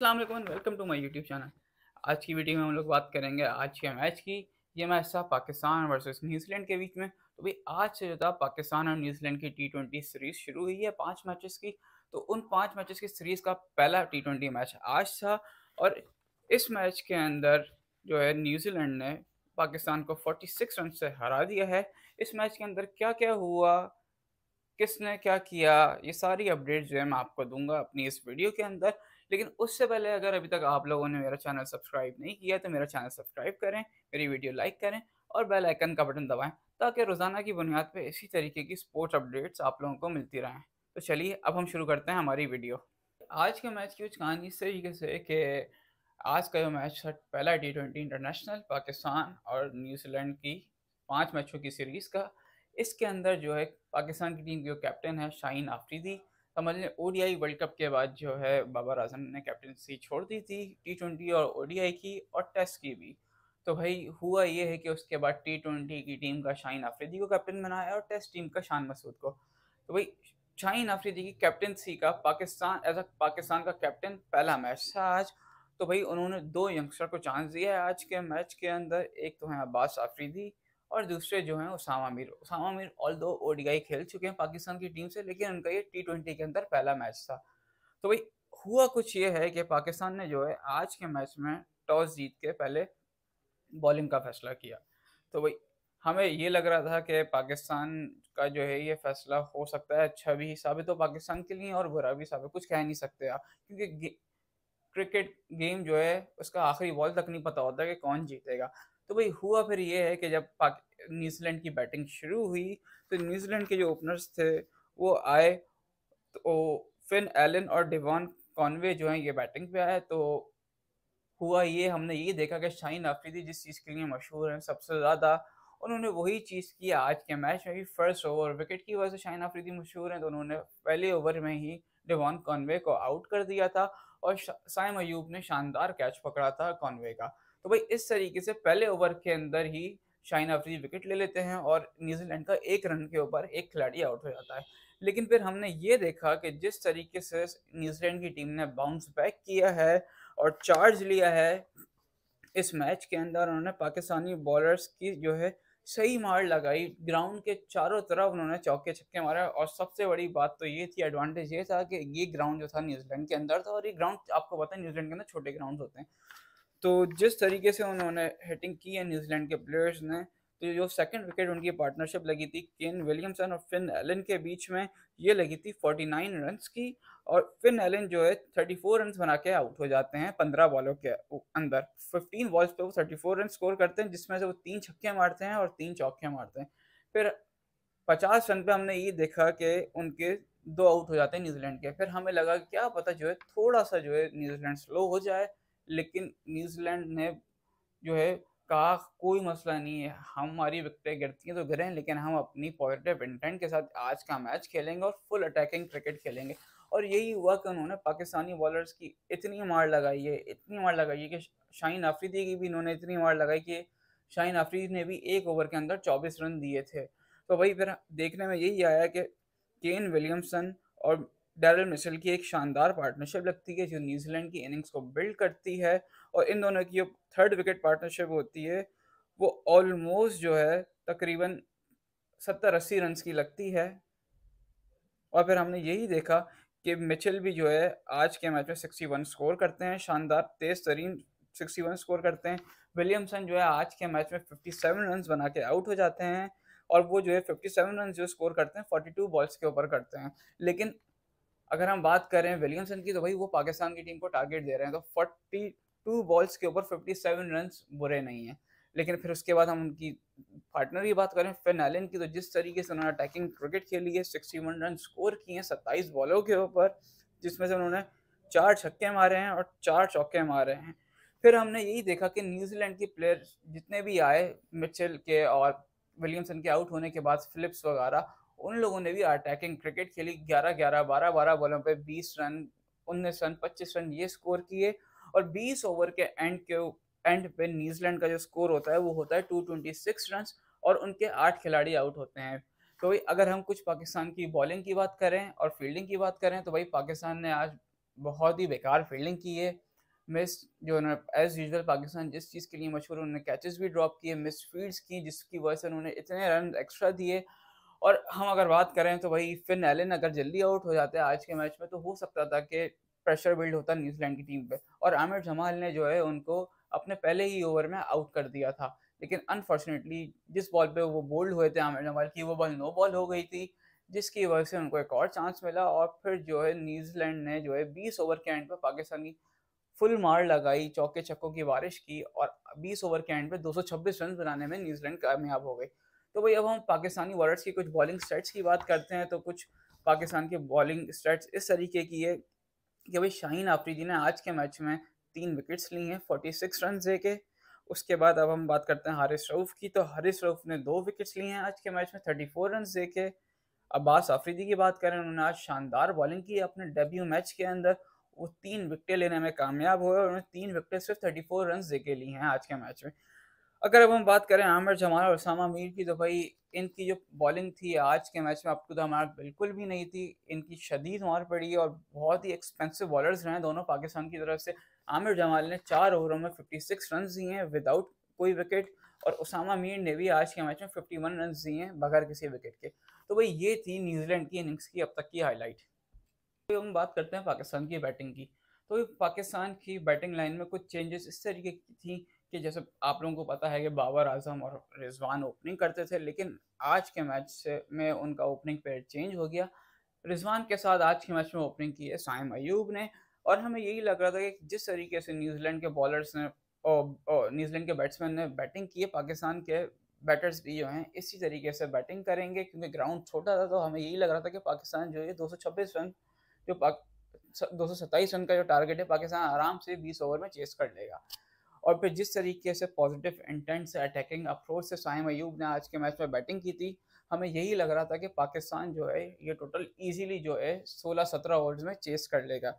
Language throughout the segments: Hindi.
Allah welcome to my YouTube channel आज की वीडियो में हम लोग बात करेंगे आज के मैच की ये मैच था पाकिस्तान वर्सेस न्यूजीलैंड के बीच में तो भाई आज से जो था पाकिस्तान और न्यूजीलैंड की टी ट्वेंटी सीरीज़ शुरू हुई है पाँच मैचेस की तो उन पाँच मैचेस की सीरीज़ का पहला टी ट्वेंटी मैच आज था और इस मैच के अंदर जो है न्यूजीलैंड ने पाकिस्तान को फोर्टी सिक्स रन से हरा दिया है इस मैच के अंदर क्या क्या हुआ किसने क्या किया ये सारी अपडेट जो है मैं आपको दूंगा अपनी इस वीडियो के अंदर लेकिन उससे पहले अगर अभी तक आप लोगों ने मेरा चैनल सब्सक्राइब नहीं किया तो मेरा चैनल सब्सक्राइब करें मेरी वीडियो लाइक करें और बेल आइकन का बटन दबाएं ताकि रोज़ाना की बुनियाद पर इसी तरीके की स्पोर्ट्स अपडेट्स आप लोगों को मिलती रहें तो चलिए अब हम शुरू करते हैं हमारी वीडियो आज के मैच की कुछ कहानी इस तरीके से कि आज का जो मैच था पहला टी ट्वेंटी इंटरनेशनल पाकिस्तान और न्यूजीलैंड की पाँच मैचों की सीरीज़ का इसके अंदर जो है पाकिस्तान की टीम के जो कैप्टन है शाहीन आफरीदी समझ लें ओडीआई वर्ल्ड कप के बाद जो है बाबर आजम ने कैप्टनसी छोड़ दी थी टी ट्वेंटी और ओडीआई की और टेस्ट की भी तो भाई हुआ ये है कि उसके बाद टी ट्वेंटी की टीम का शाहीन आफरीदी को कैप्टन बनाया और टेस्ट टीम का शान मसूद को तो भाई शाहीन आफरीदी की कैप्टनसी का पाकिस्तान एज अ पाकिस्तान का कैप्टन पहला मैच था आज तो भाई उन्होंने दो यंगस्टर को चांस दिया है आज के मैच के अंदर एक तो है अब्बास आफरीदी और दूसरे जो हैं उसामा मीर उसामा मीर ऑल दो ओडीआई खेल चुके हैं पाकिस्तान की टीम से लेकिन उनका ये टी ट्वेंटी के अंदर पहला मैच था तो भाई हुआ कुछ ये है कि पाकिस्तान ने जो है आज के मैच में टॉस जीत के पहले बॉलिंग का फैसला किया तो भाई हमें ये लग रहा था कि पाकिस्तान का जो है ये फैसला हो सकता है अच्छा भी साबित हो पाकिस्तान के लिए और बुरा भी साबित कुछ कह नहीं सकते आप क्योंकि क्रिकेट गेम जो है उसका आखिरी बॉल तक नहीं पता होता कि कौन जीतेगा तो भाई हुआ फिर ये है कि जब न्यूजीलैंड की बैटिंग शुरू हुई तो न्यूजीलैंड के जो ओपनर्स थे वो आए तो फिन एलन और डिवान कॉनवे जो हैं ये बैटिंग पे आए तो हुआ ये हमने ये देखा कि शाहीन आफरीदी जिस चीज़ के लिए मशहूर हैं सबसे ज़्यादा उन्होंने वही चीज़ की आज के मैच में भी फर्स्ट ओवर विकेट की वजह से शाहीन आफरीदी मशहूर हैं तो उन्होंने पहले ओवर में ही डिवान कॉनवे को आउट कर दिया था और साइम अयूब ने शानदार कैच पकड़ा था कॉनवे का तो भाई इस तरीके से पहले ओवर के अंदर ही शाइन अफरी विकेट ले लेते हैं और न्यूजीलैंड का एक रन के ऊपर एक खिलाड़ी आउट हो जाता है लेकिन फिर हमने ये देखा कि जिस तरीके से न्यूजीलैंड की टीम ने बाउंस बैक किया है और चार्ज लिया है इस मैच के अंदर उन्होंने पाकिस्तानी बॉलर्स की जो है सही मार लगाई ग्राउंड के चारों तरफ उन्होंने चौके छक्के मारा और सबसे बड़ी बात तो ये थी एडवांटेज ये था कि ये ग्राउंड जो था न्यूजीलैंड के अंदर था और ये ग्राउंड आपको पता है न्यूजीलैंड के अंदर छोटे ग्राउंड होते हैं तो जिस तरीके से उन्होंने हिटिंग की है न्यूजीलैंड के प्लेयर्स ने तो जो सेकंड विकेट उनकी पार्टनरशिप लगी थी केन विलियमसन और फिन एलन के बीच में ये लगी थी 49 रन की और फिन एलन जो है 34 रन बना के आउट हो जाते हैं 15 बॉलों के अंदर 15 बॉल्स पे वो 34 रन स्कोर करते हैं जिसमें से वो तीन छक्के मारते हैं और तीन चौके मारते हैं फिर पचास रन पे हमने ये देखा कि उनके दो आउट हो जाते हैं न्यूजीलैंड के फिर हमें लगा क्या पता जो है थोड़ा सा जो है न्यूजीलैंड स्लो हो जाए लेकिन न्यूजीलैंड ने जो है कहा कोई मसला नहीं है हमारी विकटें गिरती हैं तो गिरें लेकिन हम अपनी पॉजिटिव इंटेंट के साथ आज का मैच खेलेंगे और फुल अटैकिंग क्रिकेट खेलेंगे और यही हुआ कि उन्होंने पाकिस्तानी बॉलर्स की इतनी मार लगाई है इतनी मार लगाई है कि शाहीन आफरीदी की भी इन्होंने इतनी मार लगाई कि शाहीन आफरीदी ने भी एक ओवर के अंदर चौबीस रन दिए थे तो वही फिर देखने में यही आया कि केन विलियमसन और डैरल मिसल की एक शानदार पार्टनरशिप लगती है जो न्यूजीलैंड की इनिंग्स को बिल्ड करती है और इन दोनों की जो थर्ड विकेट पार्टनरशिप होती है वो ऑलमोस्ट जो है तकरीबन सत्तर अस्सी रन की लगती है और फिर हमने यही देखा कि मिचल भी जो है आज के मैच में सिक्सटी वन स्कोर करते हैं शानदार तेज तरीन सिक्सटी वन स्कोर करते हैं विलियमसन जो है आज के मैच में फिफ्टी सेवन रन बना के आउट हो जाते हैं और वो जो है फिफ्टी सेवन रन जो स्कोर करते हैं फोर्टी टू बॉल्स के ऊपर करते हैं लेकिन अगर हम बात करें विलियमसन की तो भाई वो पाकिस्तान की टीम को टारगेट दे रहे हैं तो फोर्टी टू बॉल्स के ऊपर फिफ्टी सेवन रन बुरे नहीं हैं लेकिन फिर उसके बाद हम उनकी पार्टनर की बात करें फिन एलन की तो जिस तरीके से उन्होंने अटैकिंग क्रिकेट खेली है सिक्सटी वन रन स्कोर किए हैं सत्ताईस बॉलों के ऊपर जिसमें से उन्होंने चार छक्के मारे हैं और चार चौके मारे हैं फिर हमने यही देखा कि न्यूजीलैंड के प्लेयर जितने भी आए मिचेल के और विलियमसन के आउट होने के बाद फिलिप्स वगैरह उन लोगों ने भी अटैकिंग क्रिकेट खेली ग्यारह ग्यारह बारह बारह बॉलों पर बीस रन उन्नीस रन पच्चीस रन ये स्कोर किए और बीस ओवर के एंड के एंड पे न्यूजीलैंड का जो स्कोर होता है वो होता है टू ट्वेंटी सिक्स रन और उनके आठ खिलाड़ी आउट होते हैं तो भाई अगर हम कुछ पाकिस्तान की बॉलिंग की बात करें और फील्डिंग की बात करें तो भाई पाकिस्तान ने आज बहुत ही बेकार फील्डिंग की है मिस जो है एज यूजल पाकिस्तान जिस चीज़ के लिए मशहूर उन्होंने कैचेस भी ड्रॉप किए मिस फील्ड्स की जिसकी वजह से उन्होंने इतने रन एक्स्ट्रा दिए और हम अगर बात करें तो भाई फिन एलन अगर जल्दी आउट हो जाते हैं आज के मैच में तो हो सकता था कि प्रेशर बिल्ड होता न्यूजीलैंड की टीम पे और आमिर जमाल ने जो है उनको अपने पहले ही ओवर में आउट कर दिया था लेकिन अनफॉर्चुनेटली जिस बॉल पे वो बोल्ड हुए थे आमिर जमाल की वो बॉल नो बॉल हो गई थी जिसकी वजह से उनको एक और चांस मिला और फिर जो है न्यूजीलैंड ने जो है बीस ओवर के एंड पर पाकिस्तानी फुल मार लगाई चौके छक्कों की बारिश की और बीस ओवर के एंड पर छब्बीस रन बनाने में न्यूजीलैंड कामयाब हो गई तो भाई अब हम पाकिस्तानी वॉलर्स की कुछ बॉलिंग स्टेट्स की बात करते हैं तो कुछ पाकिस्तान के बॉलिंग स्टेट्स इस तरीके की है कि भाई शाहीन आफरीदी ने आज के मैच में तीन विकेट्स ली हैं फोर्टी सिक्स रन दे के उसके बाद अब हम बात करते हैं हारिस रऊफ़ की तो हारिस रऊफ़ ने दो विकेट्स लिए हैं आज के मैच में थर्टी फोर रन दे के अब्बास आफरीदी की बात करें उन्होंने आज शानदार बॉलिंग की अपने डेब्यू मैच के अंदर वो तीन विकेटें लेने में कामयाब हुए और उन्होंने तीन विकेटें सिर्फ थर्टी फोर रन दे के लिए हैं आज के मैच में अगर अब हम बात करें आमिर जमाल और उसामा मीर की तो भाई इनकी जो बॉलिंग थी आज के मैच में आपको तो हमारा बिल्कुल भी नहीं थी इनकी शदीद मार पड़ी और बहुत ही एक्सपेंसिव बॉलर्स रहे हैं दोनों पाकिस्तान की तरफ से आमिर जमाल ने चार ओवरों में 56 रन दिए हैं विदाउट कोई विकेट और उसामा मीर ने भी आज के मैच में 51 रन दिए हैं बगैर किसी विकेट के तो भाई ये थी न्यूजीलैंड की इनिंग्स की अब तक की हाईलाइट तो हम बात करते हैं पाकिस्तान की बैटिंग की तो पाकिस्तान की बैटिंग लाइन में कुछ चेंजेस इस तरीके की थी कि जैसे आप लोगों को पता है कि बाबर आजम और रिजवान ओपनिंग करते थे लेकिन आज के मैच से में उनका ओपनिंग पेयर चेंज हो गया रिजवान के साथ आज के मैच में ओपनिंग की है साइम अयूब ने और हमें यही लग रहा था कि जिस तरीके से न्यूजीलैंड के बॉलर्स ने और न्यूजीलैंड के बैट्समैन ने बैटिंग की है पाकिस्तान के बैटर्स भी जो हैं इसी तरीके से बैटिंग करेंगे क्योंकि ग्राउंड छोटा था तो हमें यही लग रहा था कि पाकिस्तान जो है दो सौ छब्बीस रन जो दो रन का जो टारगेट है पाकिस्तान आराम से 20 ओवर में चेस कर लेगा और फिर जिस तरीके से पॉजिटिव इंटेंट से अटैकिंग अप्रोच से साइम अयूब ने आज के मैच में बैटिंग की थी हमें यही लग रहा था कि पाकिस्तान जो है ये टोटल इजीली जो है 16-17 ओवर में चेस कर लेगा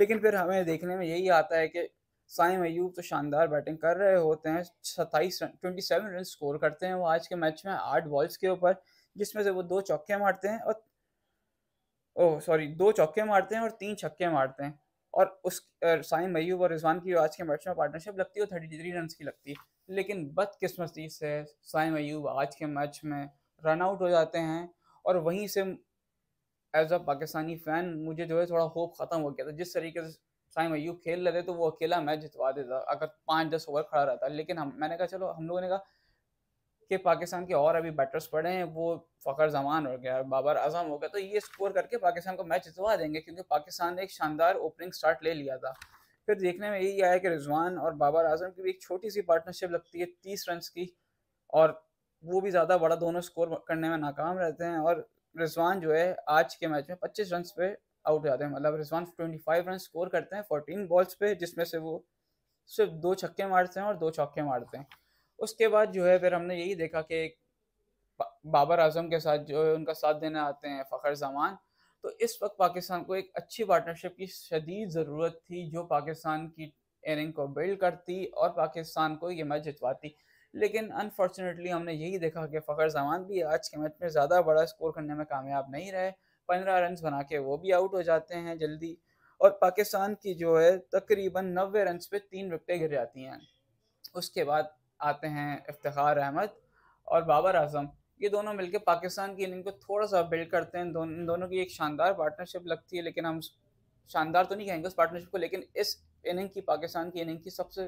लेकिन फिर हमें देखने में यही आता है कि साइम अयूब तो शानदार बैटिंग कर रहे होते हैं सत्ताईस run twenty seven run score करते हैं वो आज के मैच में आठ बॉल्स के ऊपर जिसमें से वो दो चौके मारते हैं और ओह सॉरी दो चौके मारते हैं और तीन छक्के मारते हैं और उस साइन मयूब और रिजवान की आज के मैच में पार्टनरशिप लगती है थर्टी थ्री रन की लगती है लेकिन बदकिस्मती से साइन मयूब आज के मैच में रन आउट हो जाते हैं और वहीं से एज अ पाकिस्तानी फ़ैन मुझे जो है थोड़ा होप ख़त्म हो गया था जिस तरीके से साइम मयूब खेल रहे थे तो वो अकेला मैच जितवा देता अगर पाँच दस ओवर खड़ा रहता लेकिन हम मैंने कहा चलो हम लोगों ने कहा कि पाकिस्तान के और अभी बैटर्स पड़े हैं वो फ़खर जमान हो गया बाबर आजम हो गया तो ये स्कोर करके पाकिस्तान को मैच जितवा देंगे क्योंकि पाकिस्तान ने एक शानदार ओपनिंग स्टार्ट ले लिया था फिर देखने में यही आया कि रिजवान और बाबर आजम की भी एक छोटी सी पार्टनरशिप लगती है तीस रन की और वो भी ज़्यादा बड़ा दोनों स्कोर करने में नाकाम रहते हैं और रिजवान जो है आज के मैच में पच्चीस रन पे आउट हो जाते हैं मतलब Rizwan twenty five run score करते हैं फोर्टीन बॉल्स पे जिसमें से वो सिर्फ दो छक्के मारते हैं और दो चौके मारते हैं उसके बाद जो है फिर हमने यही देखा कि बाबर आजम के साथ जो है उनका साथ देने आते हैं फ़खर जमान तो इस वक्त पाकिस्तान को एक अच्छी पार्टनरशिप की शदीद ज़रूरत थी जो पाकिस्तान की एयरिंग को बिल्ड करती और पाकिस्तान को ये मैच जितवाती लेकिन अनफॉर्चुनेटली हमने यही देखा कि फ़खर जमान भी आज के मैच में ज़्यादा बड़ा स्कोर करने में कामयाब नहीं रहे पंद्रह रन बना के वो भी आउट हो जाते हैं जल्दी और पाकिस्तान की जो है तकरीबन नबे रन पे तीन विकटें गिर जाती हैं उसके बाद आते हैं इफ्तार अहमद और बाबर आजम ये दोनों मिलकर पाकिस्तान की इनिंग को थोड़ा सा बिल्ड करते हैं दोनों दोनों की एक शानदार पार्टनरशिप लगती है लेकिन हम शानदार तो नहीं कहेंगे उस पार्टनरशिप को लेकिन इस इनिंग की पाकिस्तान की इनिंग की सबसे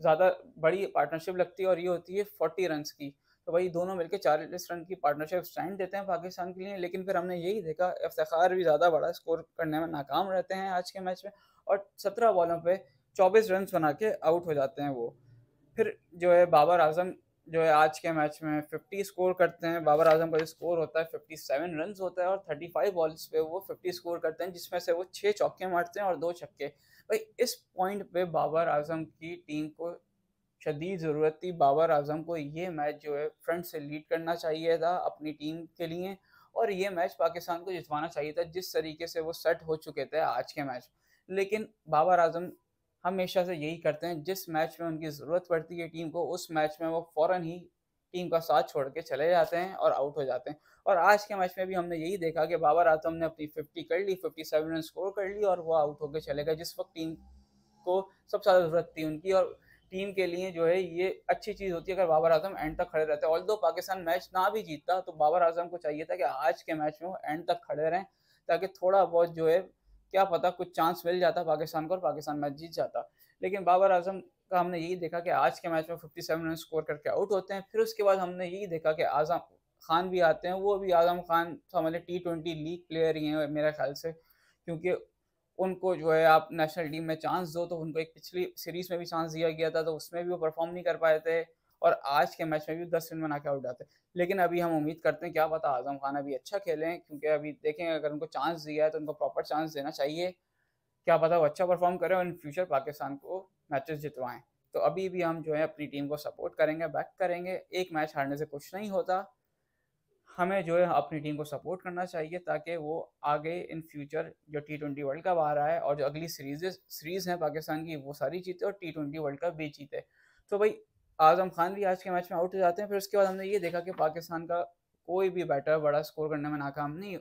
ज़्यादा बड़ी पार्टनरशिप लगती है और ये होती है फोर्टी रन की तो भाई दोनों मिलकर चालीस रन की पार्टनरशिप स्टैंड देते हैं पाकिस्तान के लिए लेकिन फिर हमने यही देखा इफ्तार भी ज़्यादा बड़ा स्कोर करने में नाकाम रहते हैं आज के मैच में और सत्रह बॉलों पर चौबीस रन बना के आउट हो जाते हैं वो फिर जो है बाबर आजम जो है आज के मैच में 50 स्कोर करते हैं बाबर आजम का जो स्कोर होता है 57 रन होता है और 35 बॉल्स पे वो 50 स्कोर करते हैं जिसमें से वो छः चौके मारते हैं और दो छक्के भाई इस पॉइंट पे बाबर आजम की टीम को शदीद ज़रूरत थी बाबर आजम को ये मैच जो है फ्रंट से लीड करना चाहिए था अपनी टीम के लिए और ये मैच पाकिस्तान को जितवाना चाहिए था जिस तरीके से वो सेट हो चुके थे आज के मैच लेकिन बाबर आजम हमेशा से यही करते हैं जिस मैच में उनकी ज़रूरत पड़ती है टीम को उस मैच में वो फ़ौर ही टीम का साथ छोड़ के चले जाते हैं और आउट हो जाते हैं और आज के मैच में भी हमने यही देखा कि बाबर आजम ने अपनी फिफ्टी कर ली फिफ्टी सेवन रन स्कोर कर ली और वो आउट होकर चले गए जिस वक्त टीम को सबसे ज़्यादा ज़रूरत थी उनकी और टीम के लिए जो है ये अच्छी चीज़ होती है अगर बाबर आजम एंड तक खड़े रहते हैं ऑल पाकिस्तान मैच ना भी जीतता तो बाबर आजम को चाहिए था कि आज के मैच में वो एंड तक खड़े रहें ताकि थोड़ा बहुत जो है क्या पता कुछ चांस मिल जाता पाकिस्तान को और पाकिस्तान मैच जीत जाता लेकिन बाबर आजम का हमने यही देखा कि आज के मैच में फिफ्टी सेवन रन स्कोर करके आउट होते हैं फिर उसके बाद हमने यही देखा कि आजम खान भी आते हैं वो भी आजम खान समझ लें टी ट्वेंटी लीग प्लेयर ही हैं मेरे ख्याल से क्योंकि उनको जो है आप नेशनल टीम में चांस दो तो उनको एक पिछली सीरीज में भी चांस दिया गया था तो उसमें भी वो परफॉर्म नहीं कर पाए थे और आज के मैच में भी दस रन बना के आउट जाते लेकिन अभी हम उम्मीद करते हैं क्या पता आजम खान अभी अच्छा खेलें क्योंकि अभी देखें अगर उनको चांस दिया है तो उनको प्रॉपर चांस देना चाहिए क्या पता वो अच्छा परफॉर्म करें और इन फ्यूचर पाकिस्तान को मैचेस जितवाएं तो अभी भी हम जो है अपनी टीम को सपोर्ट करेंगे बैक करेंगे एक मैच हारने से कुछ नहीं होता हमें जो है अपनी टीम को सपोर्ट करना चाहिए ताकि वो आगे इन फ्यूचर जो टी ट्वेंटी वर्ल्ड कप आ रहा है और जो अगली सीरीज सीरीज हैं पाकिस्तान की वो सारी जीते और टी ट्वेंटी वर्ल्ड कप भी जीते तो भाई आजम खान भी आज के मैच में आउट हो जाते हैं फिर उसके बाद हमने ये देखा कि पाकिस्तान का कोई भी बैटर बड़ा स्कोर करने में नाकाम नहीं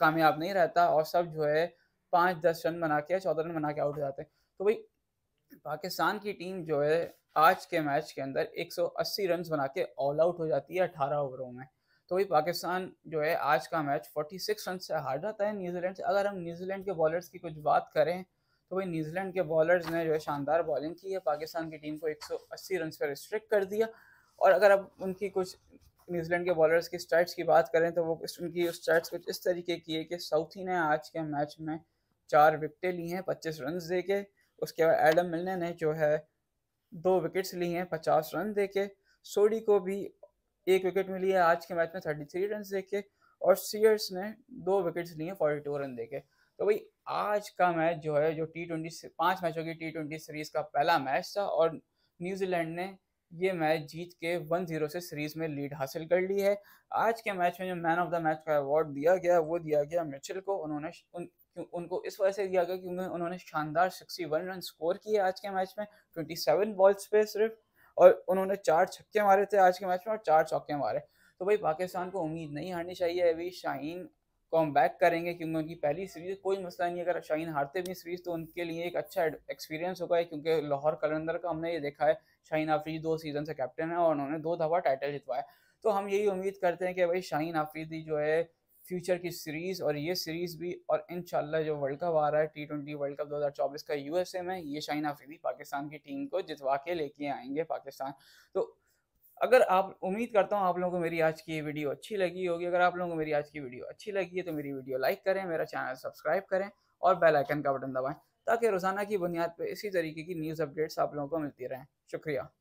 कामयाब नहीं रहता और सब जो है पाँच दस रन बना के चौदह रन बना के आउट हो जाते हैं तो भाई पाकिस्तान की टीम जो है आज के मैच के अंदर 180 रन बना के ऑल आउट हो जाती है अठारह ओवरों में तो भाई पाकिस्तान जो है आज का मैच 46 रन से हार जाता है न्यूजीलैंड से अगर हम न्यूजीलैंड के बॉलर्स की कुछ बात करें तो भाई न्यूजीलैंड के बॉलर्स ने जो है शानदार बॉलिंग की है पाकिस्तान की टीम को 180 रन पर रिस्ट्रिक्ट कर दिया और अगर अब उनकी कुछ न्यूजीलैंड के बॉलर्स की स्टैट्स की बात करें तो वो उनकी स्टैट्स कुछ इस तरीके की है कि साउथी ने आज के मैच में चार विकटें ली हैं पच्चीस रन दे के उसके बाद एडम मिलने ने जो है दो विकेट्स ली हैं पचास रन दे के सोडी को भी एक विकेट मिली है आज के मैच में थर्टी थ्री रन दे के और सीयर्स ने दो विकेट्स लिए हैं फोर्टी टू रन दे के तो भाई आज का मैच जो है जो टी ट्वेंटी पाँच मैचों की टी ट्वेंटी सीरीज का पहला मैच था और न्यूजीलैंड ने ये मैच जीत के वन जीरो से सीरीज में लीड हासिल कर ली है आज के मैच में जो मैन ऑफ द मैच का अवार्ड दिया गया वो दिया गया मिचेल को उन्होंने उन, उनको इस वजह से दिया गया क्योंकि उन्होंने शानदार सिक्सटी वन रन स्कोर किए आज के मैच में ट्वेंटी सेवन बॉल्स पे सिर्फ और उन्होंने चार छक्के मारे थे आज के मैच में और चार चौके मारे तो भाई पाकिस्तान को उम्मीद नहीं हारनी चाहिए अभी शाहीन कॉम बैक करेंगे क्योंकि उनकी पहली सीरीज कोई मसला नहीं अगर शाहीन हारते भी सीरीज तो उनके लिए एक अच्छा एक्सपीरियंस होगा क्योंकि लाहौर कलंदर का हमने ये देखा है शाहीन आफरीदी दो सीजन से कैप्टन है और उन्होंने दो दफ़ा टाइटल जितवाया तो हम यही उम्मीद करते हैं कि भाई शाहीन आफरीदी जो है फ्यूचर की सीरीज़ और ये सीरीज़ भी और इन जो वर्ल्ड कप आ रहा है टी ट्वेंटी वर्ल्ड कप 2024 का यूएसए में ये शाहीन आफरीदी पाकिस्तान की टीम को जितवा के लेके आएंगे पाकिस्तान तो अगर आप उम्मीद करता हूँ आप लोगों को मेरी आज की वीडियो अच्छी लगी होगी अगर आप लोगों को मेरी आज की वीडियो अच्छी लगी है तो मेरी वीडियो लाइक करें मेरा चैनल सब्सक्राइब करें और बेल आइकन का बटन दबाएं ताकि रोज़ाना की बुनियाद पर इसी तरीके की न्यूज़ अपडेट्स आप लोगों को मिलती रहें शुक्रिया